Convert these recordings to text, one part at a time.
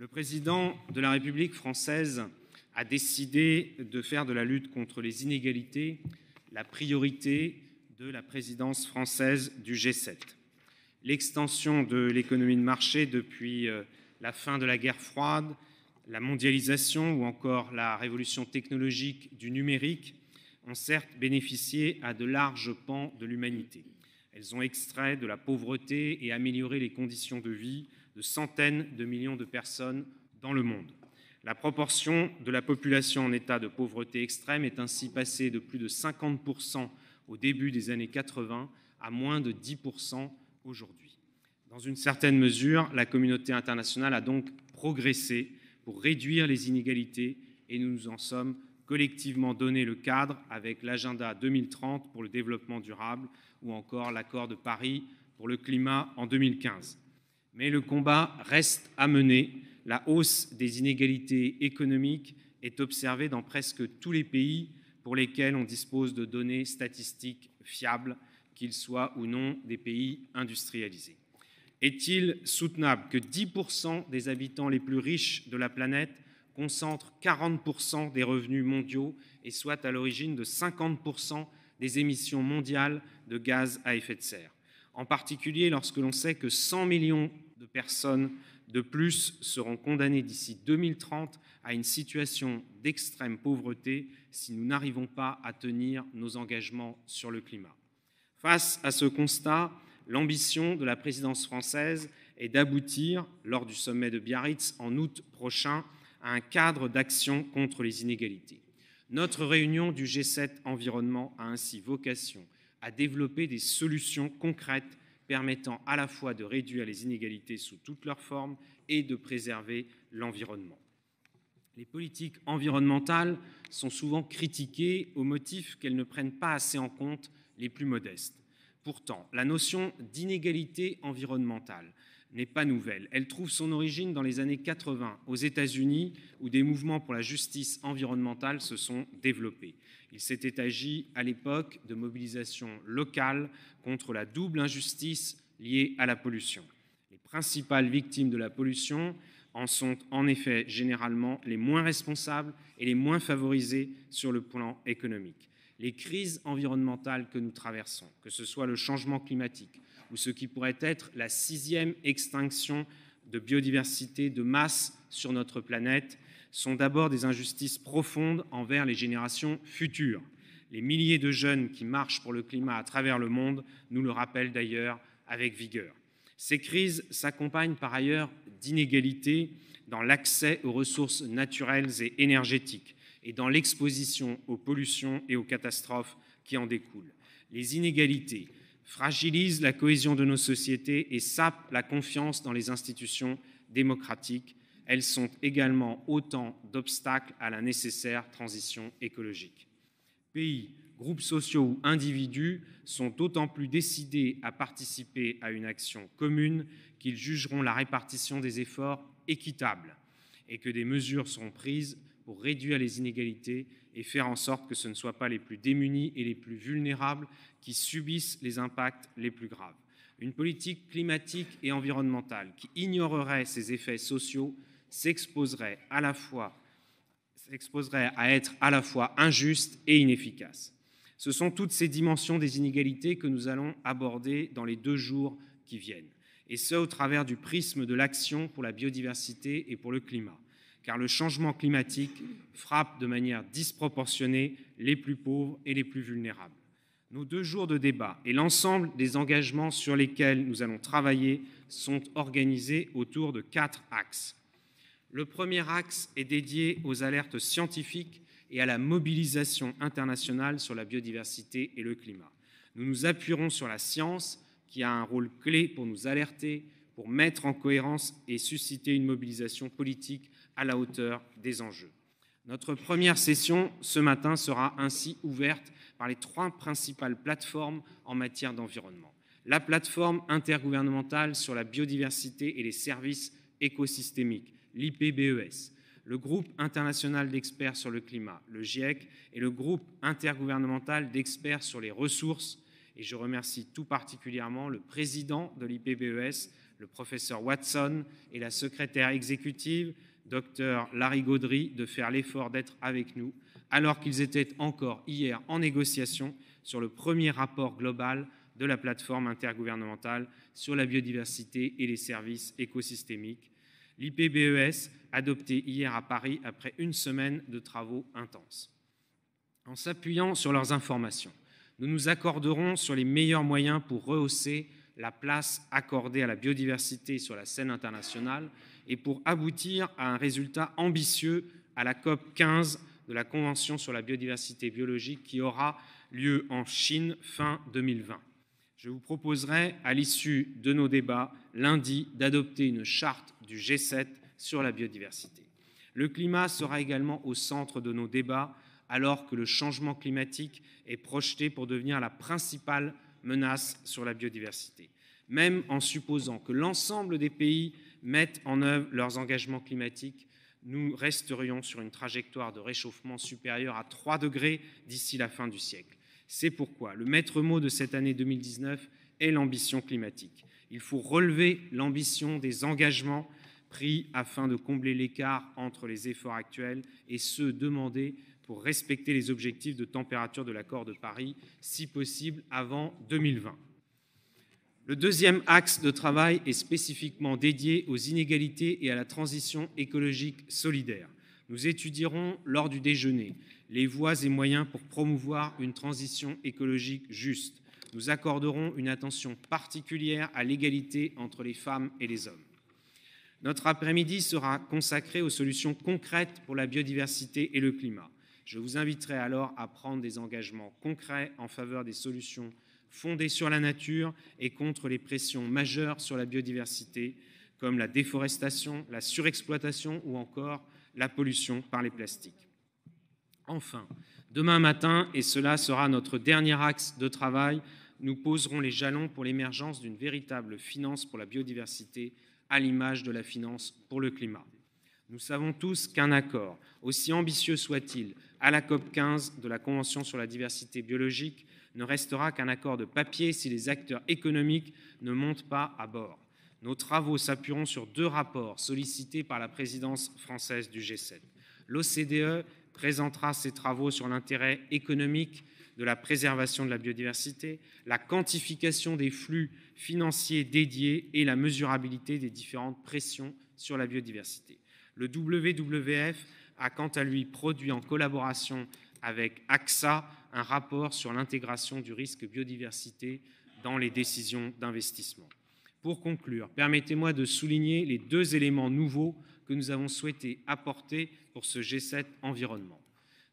Le président de la République française a décidé de faire de la lutte contre les inégalités la priorité de la présidence française du G7. L'extension de l'économie de marché depuis euh, la fin de la guerre froide, la mondialisation ou encore la révolution technologique du numérique ont certes bénéficié à de larges pans de l'humanité. Elles ont extrait de la pauvreté et amélioré les conditions de vie de centaines de millions de personnes dans le monde. La proportion de la population en état de pauvreté extrême est ainsi passée de plus de 50% au début des années 80 à moins de 10% aujourd'hui. Dans une certaine mesure, la communauté internationale a donc progressé pour réduire les inégalités et nous nous en sommes collectivement donné le cadre avec l'agenda 2030 pour le développement durable ou encore l'accord de Paris pour le climat en 2015. Mais le combat reste à mener. La hausse des inégalités économiques est observée dans presque tous les pays pour lesquels on dispose de données statistiques fiables, qu'ils soient ou non des pays industrialisés. Est-il soutenable que 10% des habitants les plus riches de la planète concentrent 40% des revenus mondiaux et soient à l'origine de 50% des émissions mondiales de gaz à effet de serre, en particulier lorsque l'on sait que 100 millions de personnes de plus seront condamnées d'ici 2030 à une situation d'extrême pauvreté si nous n'arrivons pas à tenir nos engagements sur le climat. Face à ce constat, l'ambition de la présidence française est d'aboutir, lors du sommet de Biarritz en août prochain, à un cadre d'action contre les inégalités. Notre réunion du G7 Environnement a ainsi vocation à développer des solutions concrètes permettant à la fois de réduire les inégalités sous toutes leurs formes et de préserver l'environnement. Les politiques environnementales sont souvent critiquées au motif qu'elles ne prennent pas assez en compte les plus modestes. Pourtant, la notion d'inégalité environnementale n'est pas nouvelle. Elle trouve son origine dans les années 80 aux États-Unis, où des mouvements pour la justice environnementale se sont développés. Il s'était agi à l'époque de mobilisations locales contre la double injustice liée à la pollution. Les principales victimes de la pollution en sont en effet généralement les moins responsables et les moins favorisés sur le plan économique les crises environnementales que nous traversons, que ce soit le changement climatique ou ce qui pourrait être la sixième extinction de biodiversité de masse sur notre planète, sont d'abord des injustices profondes envers les générations futures. Les milliers de jeunes qui marchent pour le climat à travers le monde nous le rappellent d'ailleurs avec vigueur. Ces crises s'accompagnent par ailleurs d'inégalités dans l'accès aux ressources naturelles et énergétiques, et dans l'exposition aux pollutions et aux catastrophes qui en découlent. Les inégalités fragilisent la cohésion de nos sociétés et sapent la confiance dans les institutions démocratiques. Elles sont également autant d'obstacles à la nécessaire transition écologique. Pays, groupes sociaux ou individus sont d'autant plus décidés à participer à une action commune qu'ils jugeront la répartition des efforts équitable et que des mesures seront prises pour réduire les inégalités et faire en sorte que ce ne soient pas les plus démunis et les plus vulnérables qui subissent les impacts les plus graves. Une politique climatique et environnementale qui ignorerait ses effets sociaux s'exposerait à la fois s'exposerait à être à la fois injuste et inefficace. Ce sont toutes ces dimensions des inégalités que nous allons aborder dans les deux jours qui viennent, et ce au travers du prisme de l'action pour la biodiversité et pour le climat car le changement climatique frappe de manière disproportionnée les plus pauvres et les plus vulnérables. Nos deux jours de débat et l'ensemble des engagements sur lesquels nous allons travailler sont organisés autour de quatre axes. Le premier axe est dédié aux alertes scientifiques et à la mobilisation internationale sur la biodiversité et le climat. Nous nous appuierons sur la science, qui a un rôle clé pour nous alerter, pour mettre en cohérence et susciter une mobilisation politique à la hauteur des enjeux. Notre première session ce matin sera ainsi ouverte par les trois principales plateformes en matière d'environnement. La plateforme intergouvernementale sur la biodiversité et les services écosystémiques, l'IPBES, le groupe international d'experts sur le climat, le GIEC, et le groupe intergouvernemental d'experts sur les ressources. Et je remercie tout particulièrement le président de l'IPBES, le professeur Watson, et la secrétaire exécutive, docteur Larry Gaudry de faire l'effort d'être avec nous, alors qu'ils étaient encore hier en négociation sur le premier rapport global de la plateforme intergouvernementale sur la biodiversité et les services écosystémiques, l'IPBES, adopté hier à Paris après une semaine de travaux intenses. En s'appuyant sur leurs informations, nous nous accorderons sur les meilleurs moyens pour rehausser la place accordée à la biodiversité sur la scène internationale et pour aboutir à un résultat ambitieux à la COP 15 de la Convention sur la biodiversité biologique qui aura lieu en Chine fin 2020. Je vous proposerai, à l'issue de nos débats, lundi, d'adopter une charte du G7 sur la biodiversité. Le climat sera également au centre de nos débats, alors que le changement climatique est projeté pour devenir la principale menace sur la biodiversité. Même en supposant que l'ensemble des pays mettent en œuvre leurs engagements climatiques, nous resterions sur une trajectoire de réchauffement supérieure à 3 degrés d'ici la fin du siècle. C'est pourquoi le maître mot de cette année 2019 est l'ambition climatique. Il faut relever l'ambition des engagements pris afin de combler l'écart entre les efforts actuels et ceux demandés pour respecter les objectifs de température de l'accord de Paris, si possible avant 2020. Le deuxième axe de travail est spécifiquement dédié aux inégalités et à la transition écologique solidaire. Nous étudierons lors du déjeuner les voies et moyens pour promouvoir une transition écologique juste. Nous accorderons une attention particulière à l'égalité entre les femmes et les hommes. Notre après-midi sera consacré aux solutions concrètes pour la biodiversité et le climat. Je vous inviterai alors à prendre des engagements concrets en faveur des solutions fondée sur la nature et contre les pressions majeures sur la biodiversité, comme la déforestation, la surexploitation ou encore la pollution par les plastiques. Enfin, demain matin, et cela sera notre dernier axe de travail, nous poserons les jalons pour l'émergence d'une véritable finance pour la biodiversité à l'image de la finance pour le climat. Nous savons tous qu'un accord, aussi ambitieux soit-il, à la COP15 de la Convention sur la diversité biologique ne restera qu'un accord de papier si les acteurs économiques ne montent pas à bord. Nos travaux s'appuieront sur deux rapports sollicités par la présidence française du G7. L'OCDE présentera ses travaux sur l'intérêt économique de la préservation de la biodiversité, la quantification des flux financiers dédiés et la mesurabilité des différentes pressions sur la biodiversité. Le WWF a quant à lui produit en collaboration avec AXA un rapport sur l'intégration du risque biodiversité dans les décisions d'investissement. Pour conclure, permettez-moi de souligner les deux éléments nouveaux que nous avons souhaité apporter pour ce G7 environnement.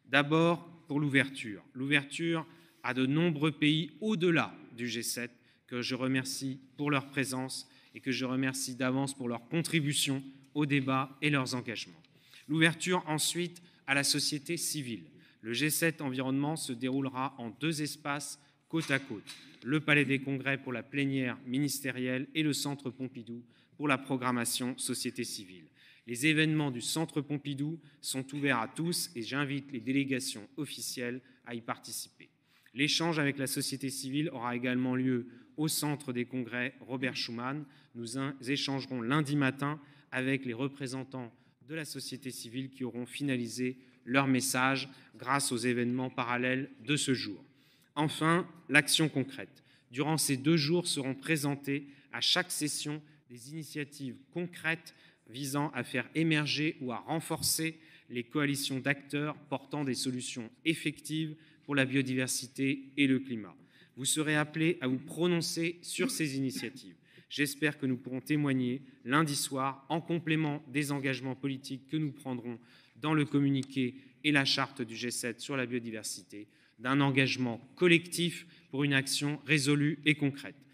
D'abord, pour l'ouverture. L'ouverture à de nombreux pays au-delà du G7 que je remercie pour leur présence et que je remercie d'avance pour leur contribution au débat et leurs engagements. L'ouverture ensuite à la société civile. Le G7 environnement se déroulera en deux espaces côte à côte, le Palais des Congrès pour la plénière ministérielle et le Centre Pompidou pour la programmation société civile. Les événements du Centre Pompidou sont ouverts à tous et j'invite les délégations officielles à y participer. L'échange avec la société civile aura également lieu au Centre des Congrès Robert Schuman. Nous échangerons lundi matin avec les représentants de la société civile qui auront finalisé leur message grâce aux événements parallèles de ce jour. Enfin, l'action concrète. Durant ces deux jours seront présentées à chaque session des initiatives concrètes visant à faire émerger ou à renforcer les coalitions d'acteurs portant des solutions effectives pour la biodiversité et le climat. Vous serez appelés à vous prononcer sur ces initiatives. J'espère que nous pourrons témoigner lundi soir, en complément des engagements politiques que nous prendrons dans le communiqué et la charte du G7 sur la biodiversité, d'un engagement collectif pour une action résolue et concrète.